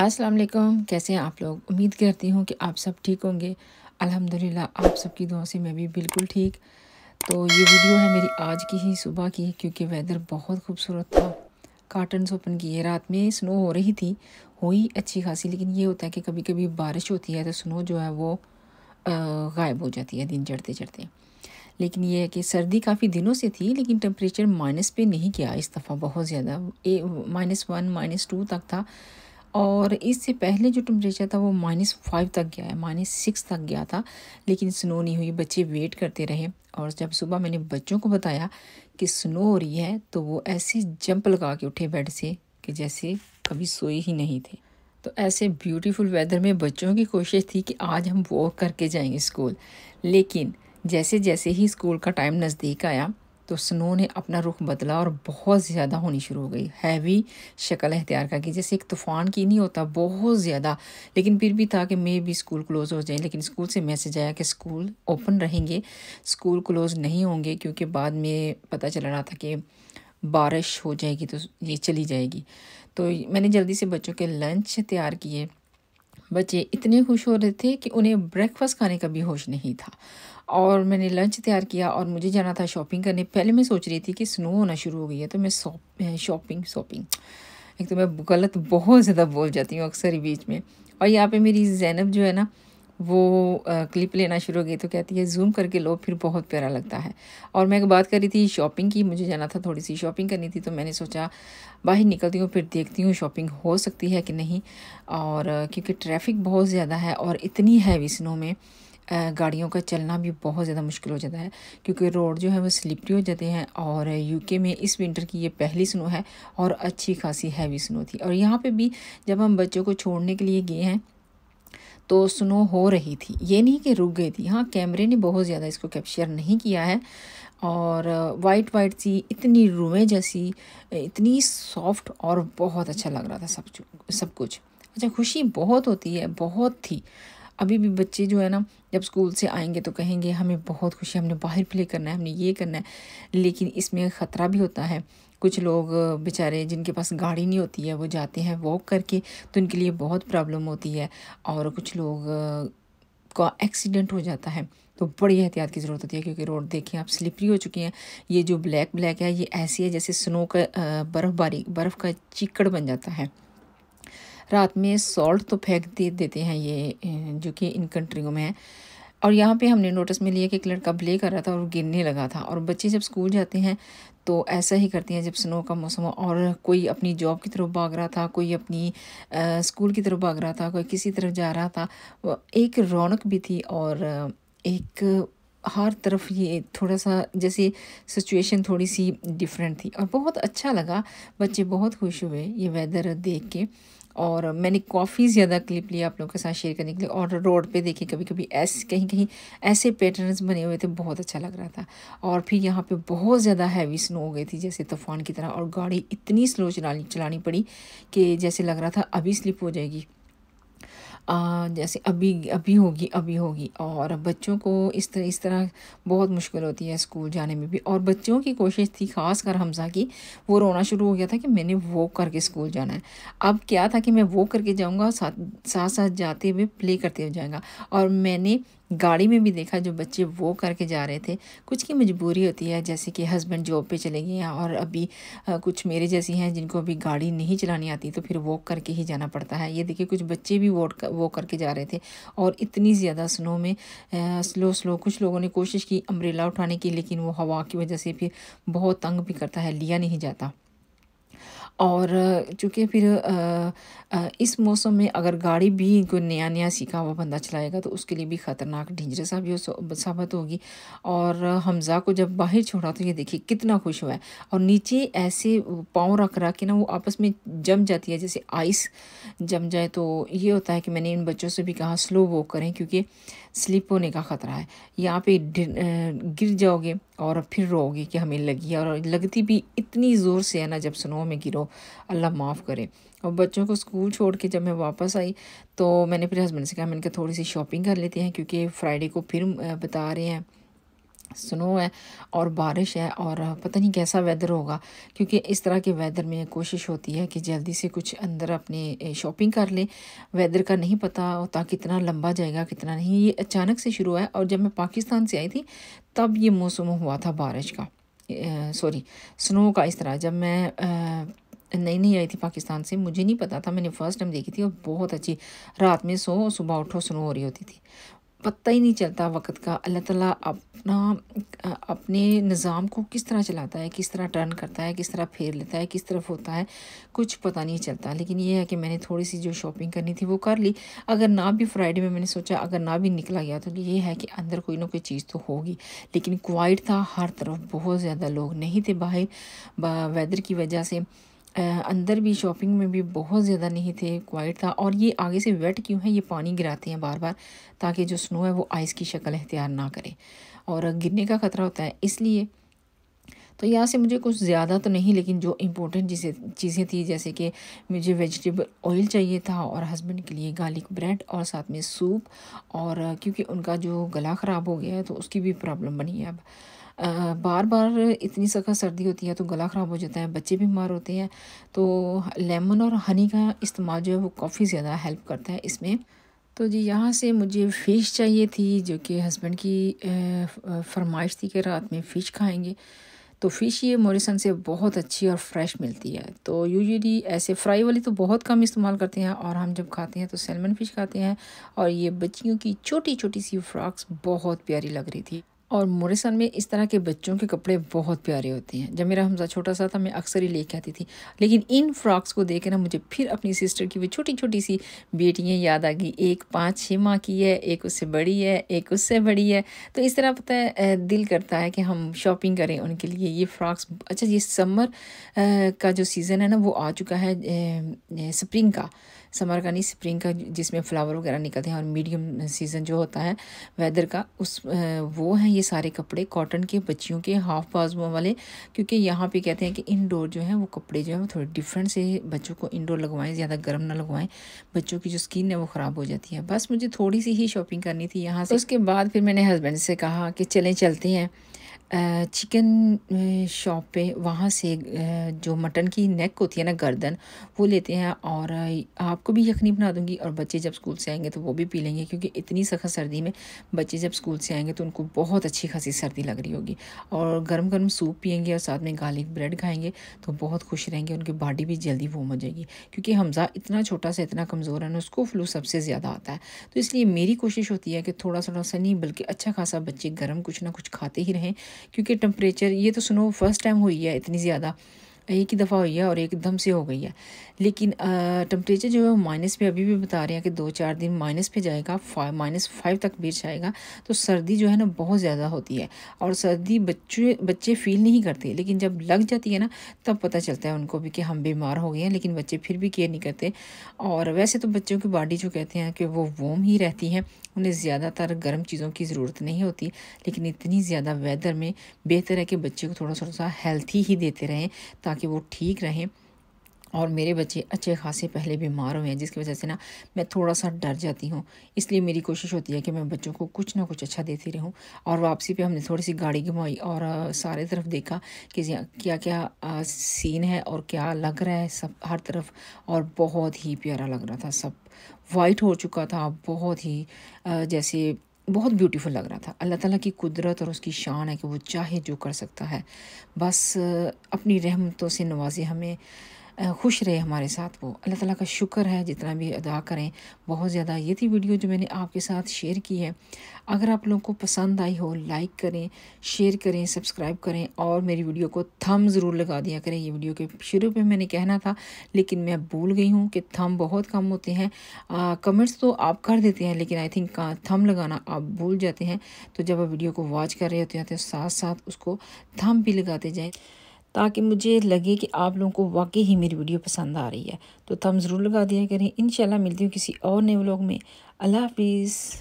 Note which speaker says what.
Speaker 1: अस्सलाम वालेकुम कैसे हैं आप लोग उम्मीद करती हूँ कि आप सब ठीक होंगे अल्हम्दुलिल्लाह आप सबकी दुआ से मैं भी बिल्कुल ठीक तो ये वीडियो है मेरी आज की ही सुबह की क्योंकि वेदर बहुत खूबसूरत था काटन ओपन किए रात में स्नो हो रही थी हुई अच्छी खासी लेकिन ये होता है कि कभी कभी बारिश होती है तो स्नो जो है वो गायब हो जाती है दिन चढ़ते चढ़ते लेकिन ये है कि सर्दी काफ़ी दिनों से थी लेकिन टेम्परेचर माइनस पे नहीं किया इस दफ़ा बहुत ज़्यादा ए माइनस वन माइनस टू तक था और इससे पहले जो टेम्परेचर था वो माइनस फाइव तक गया है माइनस सिक्स तक गया था लेकिन स्नो नहीं हुई बच्चे वेट करते रहे और जब सुबह मैंने बच्चों को बताया कि स्नो हो रही है तो वो ऐसे जंप लगा के उठे बेड से कि जैसे कभी सोए ही नहीं थे तो ऐसे ब्यूटीफुल वेदर में बच्चों की कोशिश थी कि आज हम वॉक करके जाएंगे स्कूल लेकिन जैसे जैसे ही स्कूल का टाइम नज़दीक आया तो स्नो ने अपना रुख बदला और बहुत ज़्यादा होनी शुरू हो गई हैवी शक्ल अख्तियार कर गई जैसे एक तूफ़ान की नहीं होता बहुत ज़्यादा लेकिन फिर भी था कि मे भी स्कूल क्लोज़ हो जाए लेकिन स्कूल से मैसेज आया कि स्कूल ओपन रहेंगे स्कूल क्लोज़ नहीं होंगे क्योंकि बाद में पता चल रहा था कि बारिश हो जाएगी तो ये चली जाएगी तो मैंने जल्दी से बच्चों के लंच तैयार किए बच्चे इतने खुश हो रहे थे कि उन्हें ब्रेकफास्ट खाने का भी होश नहीं था और मैंने लंच तैयार किया और मुझे जाना था शॉपिंग करने पहले मैं सोच रही थी कि स्नो होना शुरू हो गई है तो मैं शॉपिंग शॉपिंग एक तो मैं गलत बहुत ज़्यादा बोल जाती हूँ अक्सर ही बीच में और यहाँ पे मेरी जैनब जो है ना वो क्लिप लेना शुरू हो गई तो कहती है जूम करके लो फिर बहुत प्यारा लगता है और मैं बात कर रही थी शॉपिंग की मुझे जाना था थोड़ी सी शॉपिंग करनी थी तो मैंने सोचा बाहर निकलती हूँ फिर देखती हूँ शॉपिंग हो सकती है कि नहीं और क्योंकि ट्रैफिक बहुत ज़्यादा है और इतनी हैवी स्नो में गाड़ियों का चलना भी बहुत ज़्यादा मुश्किल हो जाता है क्योंकि रोड जो है वो स्लिपरी हो जाते हैं और यूके में इस विंटर की ये पहली स्नो है और अच्छी खासी हैवी स्नो थी और यहाँ पे भी जब हम बच्चों को छोड़ने के लिए गए हैं तो स्नो हो रही थी ये नहीं कि रुक गई थी हाँ कैमरे ने बहुत ज़्यादा इसको कैप्चर नहीं किया है और वाइट वाइट सी इतनी रुए जैसी इतनी सॉफ्ट और बहुत अच्छा लग रहा था सब सब कुछ अच्छा खुशी बहुत होती है बहुत थी अभी भी बच्चे जो है ना जब स्कूल से आएंगे तो कहेंगे हमें बहुत खुशी हमने बाहर प्ले करना है हमने ये करना है लेकिन इसमें ख़तरा भी होता है कुछ लोग बेचारे जिनके पास गाड़ी नहीं होती है वो जाते हैं वॉक करके तो उनके लिए बहुत प्रॉब्लम होती है और कुछ लोग का एक्सीडेंट हो जाता है तो बड़ी एहतियात की ज़रूरत होती है क्योंकि रोड देखें आप स्लिपरी हो चुकी हैं ये जो ब्लैक ब्लैक है ये ऐसी है जैसे स्नो का बर्फ़बारी बर्फ़ का चिकड़ बन जाता है रात में सॉल्ट तो फेंक दे देते हैं ये जो कि इन कंट्रियों में है और यहाँ पे हमने नोटिस में लिया कि एक लड़का ब्ले कर रहा था और गिरने लगा था और बच्चे जब स्कूल जाते हैं तो ऐसा ही करते हैं जब स्नो का मौसम हो और कोई अपनी जॉब की तरफ भाग रहा था कोई अपनी आ, स्कूल की तरफ भाग रहा था कोई किसी तरफ जा रहा था एक रौनक भी थी और एक हर तरफ ये थोड़ा सा जैसे सिचुएशन थोड़ी सी डिफरेंट थी और बहुत अच्छा लगा बच्चे बहुत खुश हुए ये वेदर देख के और मैंने काफ़ी ज़्यादा क्लिप लिया आप लोगों के साथ शेयर करने के लिए और रोड पे देखिए कभी कभी ऐसे कहीं कहीं ऐसे पैटर्न्स बने हुए थे बहुत अच्छा लग रहा था और फिर यहाँ पे बहुत ज़्यादा हैवी स्नो हो गई थी जैसे तूफ़ान की तरह और गाड़ी इतनी स्लो चलानी चलानी पड़ी कि जैसे लग रहा था अभी स्लिप हो जाएगी आ, जैसे अभी अभी होगी अभी होगी और बच्चों को इस तरह इस तरह बहुत मुश्किल होती है स्कूल जाने में भी और बच्चों की कोशिश थी ख़ास कर हमजा की वो रोना शुरू हो गया था कि मैंने वो करके स्कूल जाना है अब क्या था कि मैं वो करके जाऊँगा साथ साथ साथ जाते हुए प्ले करते हुए जाएगा और मैंने गाड़ी में भी देखा जो बच्चे वो करके जा रहे थे कुछ की मजबूरी होती है जैसे कि हस्बैंड जॉब पे चले गए हैं और अभी कुछ मेरे जैसी हैं जिनको अभी गाड़ी नहीं चलानी आती तो फिर वॉक करके ही जाना पड़ता है ये देखिए कुछ बच्चे भी वॉक वो करके जा रहे थे और इतनी ज़्यादा स्नो में स्लो स्लो कुछ लोगों ने कोशिश की अम्ब्रेला उठाने की लेकिन वो हवा की वजह से फिर बहुत तंग भी करता है लिया नहीं जाता और चूँकि फिर इस मौसम में अगर गाड़ी भी कोई नया नया सीखा हुआ बंदा चलाएगा तो उसके लिए भी ख़तरनाक डेंजरस भी साबित होगी और हमज़ा को जब बाहर छोड़ा तो ये देखिए कितना खुश हुआ है और नीचे ऐसे पाँव रख रहा कि ना वो आपस में जम जाती है जैसे आइस जम जाए तो ये होता है कि मैंने इन बच्चों से भी कहा स्लो वॉक करें क्योंकि स्लिप होने का ख़तरा है यहाँ पे गिर जाओगे और फिर रोगी कि हमें लगी और लगती भी इतनी ज़ोर से है ना जब स्नो में गिरो अल्लाह माफ़ करे और बच्चों को स्कूल छोड़ के जब मैं वापस आई तो मैंने फिर हस्बैंड से कहा मैंने कहा थोड़ी सी शॉपिंग कर लेते हैं क्योंकि फ्राइडे को फिर बता रहे हैं स्नो है और बारिश है और पता नहीं कैसा वेदर होगा क्योंकि इस तरह के वेदर में कोशिश होती है कि जल्दी से कुछ अंदर अपने शॉपिंग कर लें वेदर का नहीं पता होता कितना लंबा जाएगा कितना नहीं ये अचानक से शुरू हुआ और जब मैं पाकिस्तान से आई थी तब ये मौसम हुआ था बारिश का सॉरी स्नो का इस तरह जब मैं आ, नई नई आई थी पाकिस्तान से मुझे नहीं पता था मैंने फर्स्ट टाइम देखी थी और बहुत अच्छी रात में सो सुबह उठो स्नो हो रही होती थी पता ही नहीं चलता वक्त का अल्लाह ताला अपना अपने निज़ाम को किस तरह चलाता है किस तरह टर्न करता है किस तरह फेर लेता है किस तरफ होता है कुछ पता नहीं चलता लेकिन ये है कि मैंने थोड़ी सी जो शॉपिंग करनी थी वो कर ली अगर ना भी फ्राइडे में मैंने सोचा अगर ना भी निकला गया तो ये है कि अंदर कोई ना कोई चीज़ तो होगी लेकिन क्वाइट था हर तरफ बहुत ज़्यादा लोग नहीं थे बाहर वेदर की वजह से अंदर भी शॉपिंग में भी बहुत ज़्यादा नहीं थे क्वाइट था और ये आगे से वेट क्यों है ये पानी गिराते हैं बार बार ताकि जो स्नो है वो आइस की शक्ल अख्तियार ना करे और गिरने का ख़तरा होता है इसलिए तो यहाँ से मुझे कुछ ज़्यादा तो नहीं लेकिन जो इम्पोर्टेंट जिसे चीज़ें थी जैसे कि मुझे वेजिटेबल ऑयल चाहिए था और हस्बैंड के लिए गार्लिक ब्रेड और साथ में सूप और क्योंकि उनका जो गला ख़राब हो गया है तो उसकी भी प्रॉब्लम बनी है अब बार बार इतनी सख्त सर्दी होती है तो गला ख़राब हो जाता है बच्चे बीमार होते हैं तो लेमन और हनी का इस्तेमाल जो है वो काफ़ी ज़्यादा हेल्प करता है इसमें तो जी यहाँ से मुझे फ़िश चाहिए थी जो कि हस्बैंड की फरमाइश थी कि रात में फ़िश खाएंगे तो फ़िश ये मोरिसन से बहुत अच्छी और फ्रेश मिलती है तो यूजुअली ऐसे फ्राई वाली तो बहुत कम इस्तेमाल करते हैं और हम जब खाते हैं तो सैलमन फ़िश खाते हैं और ये बच्चियों की छोटी छोटी सी फ्रॉक्स बहुत प्यारी लग रही थी और मोरिसन में इस तरह के बच्चों के कपड़े बहुत प्यारे होते हैं जब मेरा हमजा छोटा सा था मैं अक्सर ही लेके आती थी लेकिन इन फ्रॉक्स को देख ना मुझे फिर अपनी सिस्टर की वो छोटी छोटी सी बेटियाँ याद आ गई एक पाँच छः माह की है एक उससे बड़ी है एक उससे बड़ी है तो इस तरह पता है दिल करता है कि हम शॉपिंग करें उनके लिए ये फ़्रॉक्स अच्छा ये समर का जो सीज़न है ना वो आ चुका है स्प्रिंग का समर का नहीं स्प्रिंग का जिसमें फ्लावर वगैरह निकलते हैं और मीडियम सीज़न जो होता है वेदर का उस वो हैं ये सारे कपड़े कॉटन के बच्चियों के हाफ बाजुओं वाले क्योंकि यहाँ पे कहते हैं कि इनडोर जो है वो कपड़े जो है वो थोड़े डिफरेंट से बच्चों को इनडोर लगवाएं ज़्यादा गर्म ना लगवाएं बच्चों की जो स्किन है वो ख़राब हो जाती है बस मुझे थोड़ी सी ही शॉपिंग करनी थी यहाँ से उसके बाद फिर मैंने हस्बैंड से कहा कि चलें चलते हैं चिकन शॉप पे वहाँ से जो मटन की नेक होती है ना गर्दन वो लेते हैं और आपको भी यखनी बना दूँगी और बच्चे जब स्कूल से आएंगे तो वो भी पी लेंगे क्योंकि इतनी सख्त सर्दी में बच्चे जब स्कूल से आएंगे तो उनको बहुत अच्छी खासी सर्दी लग रही होगी और गर्म गर्म सूप पियेंगे और साथ में गार्लिक ब्रेड खाएँगे तो बहुत खुश रहेंगे उनकी बॉडी भी जल्दी वो हो जाएगी क्योंकि हमज़ा इतना छोटा सा इतना कमज़ोर है ना उसको फ्लू सबसे ज़्यादा आता है तो इसलिए मेरी कोशिश होती है कि थोड़ा थोड़ा सा नहीं बल्कि अच्छा खासा बच्चे गर्म कुछ ना कुछ खाते ही रहें क्योंकि टेम्परेचर ये तो स्नो फर्स्ट टाइम हुई है इतनी ज़्यादा एक ही दफ़ा हुई है और एकदम से हो गई है लेकिन टम्परेचर जो है वो माइनस पे अभी भी बता रहे हैं कि दो चार दिन माइनस पे जाएगा फाइव माइनस फाइव तक भी जाएगा तो सर्दी जो है ना बहुत ज़्यादा होती है और सर्दी बच्चे बच्चे फील नहीं करते लेकिन जब लग जाती है ना तब पता चलता है उनको भी कि हम बीमार हो गए हैं लेकिन बच्चे फिर भी केयर नहीं करते और वैसे तो बच्चों की बॉडी जो कहते हैं कि वो वॉम ही रहती है उन्हें ज़्यादातर गर्म चीज़ों की ज़रूरत नहीं होती लेकिन इतनी ज़्यादा वेदर में बेहतर है कि बच्चे को थोड़ा थोड़ा सा हेल्थी ही देते रहें ताकि ताकि वो ठीक रहें और मेरे बच्चे अच्छे खासे पहले बीमार हुए हैं जिसकी वजह से ना मैं थोड़ा सा डर जाती हूँ इसलिए मेरी कोशिश होती है कि मैं बच्चों को कुछ ना कुछ अच्छा देती रहूँ और वापसी पे हमने थोड़ी सी गाड़ी घुमाई और सारे तरफ देखा कि हाँ, क्या क्या सीन है और क्या लग रहा है सब हर तरफ और बहुत ही प्यारा लग रहा था सब वाइट हो चुका था बहुत ही जैसे बहुत ब्यूटीफुल लग रहा था अल्लाह ताला की कुदरत और उसकी शान है कि वो चाहे जो कर सकता है बस अपनी रहमतों से नवाजे हमें खुश रहे हमारे साथ वो अल्लाह ताला का शुक्र है जितना भी अदा करें बहुत ज़्यादा ये थी वीडियो जो मैंने आपके साथ शेयर की है अगर आप लोगों को पसंद आई हो लाइक करें शेयर करें सब्सक्राइब करें और मेरी वीडियो को थम ज़रूर लगा दिया करें ये वीडियो के शुरू में मैंने कहना था लेकिन मैं भूल गई हूँ कि थम बहुत कम होते हैं कमेंट्स तो आप कर देते हैं लेकिन आई थिंक थम लगाना आप भूल जाते हैं तो जब आप वीडियो को वॉच कर रहे होते हैं तो साथ साथ उसको थम भी लगाते जाएँ ताकि मुझे लगे कि आप लोगों को वाकई ही मेरी वीडियो पसंद आ रही है तो थम ज़रूर लगा दिया करें इन मिलती हूँ किसी और नए व्लॉग में अल्लाह हाफिज़